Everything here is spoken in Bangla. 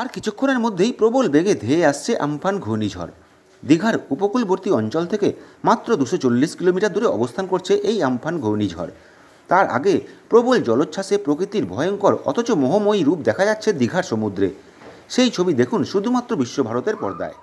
আর কিছুক্ষণের মধ্যেই প্রবল বেগে ধেয়ে আসছে আমফান ঘূর্ণিঝড় দীঘার উপকূলবর্তী অঞ্চল থেকে মাত্র দুশো চল্লিশ কিলোমিটার দূরে অবস্থান করছে এই আমফান ঘূর্ণিঝড় তার আগে প্রবল জলোচ্ছ্বাসে প্রকৃতির ভয়ঙ্কর অথচ মোহময়ী রূপ দেখা যাচ্ছে দীঘার সমুদ্রে সেই ছবি দেখুন শুধুমাত্র বিশ্বভারতের পর্দায়